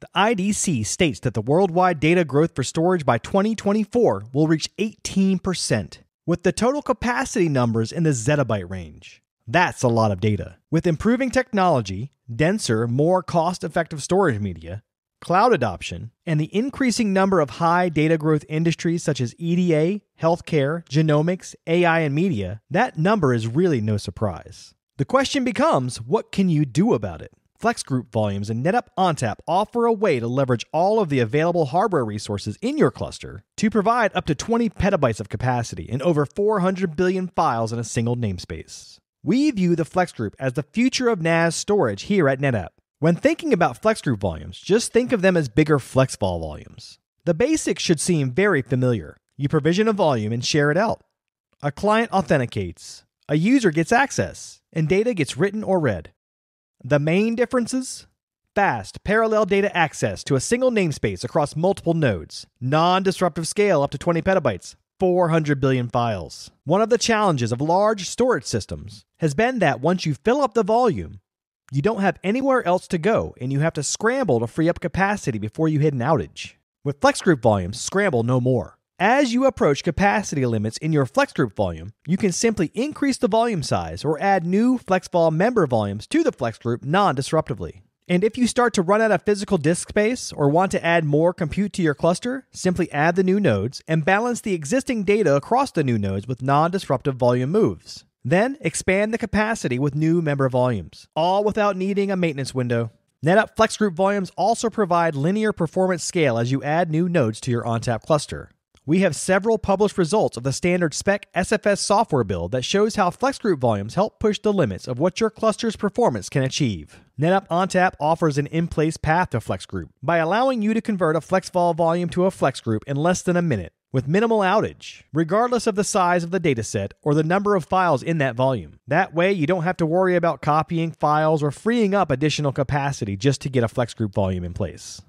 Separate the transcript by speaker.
Speaker 1: The IDC states that the worldwide data growth for storage by 2024 will reach 18%, with the total capacity numbers in the zettabyte range. That's a lot of data. With improving technology, denser, more cost effective storage media, cloud adoption, and the increasing number of high data growth industries such as EDA, healthcare, genomics, AI, and media, that number is really no surprise. The question becomes what can you do about it? Flex Group volumes, and NetApp ONTAP offer a way to leverage all of the available hardware resources in your cluster to provide up to 20 petabytes of capacity and over 400 billion files in a single namespace. We view the Flex Group as the future of NAS storage here at NetApp. When thinking about Flex Group volumes, just think of them as bigger FlexVol volumes. The basics should seem very familiar. You provision a volume and share it out. A client authenticates. A user gets access, and data gets written or read. The main differences fast, parallel data access to a single namespace across multiple nodes, non disruptive scale up to 20 petabytes, 400 billion files. One of the challenges of large storage systems has been that once you fill up the volume, you don't have anywhere else to go and you have to scramble to free up capacity before you hit an outage. With FlexGroup volumes, scramble no more. As you approach capacity limits in your flex group volume, you can simply increase the volume size or add new FlexVol member volumes to the flex group non disruptively. And if you start to run out of physical disk space or want to add more compute to your cluster, simply add the new nodes and balance the existing data across the new nodes with non disruptive volume moves. Then expand the capacity with new member volumes, all without needing a maintenance window. NetApp FlexGroup volumes also provide linear performance scale as you add new nodes to your ONTAP cluster. We have several published results of the standard spec SFS software build that shows how FlexGroup volumes help push the limits of what your cluster's performance can achieve. NetApp ONTAP offers an in-place path to FlexGroup by allowing you to convert a FlexVol volume to a FlexGroup in less than a minute with minimal outage, regardless of the size of the dataset or the number of files in that volume. That way, you don't have to worry about copying files or freeing up additional capacity just to get a FlexGroup volume in place.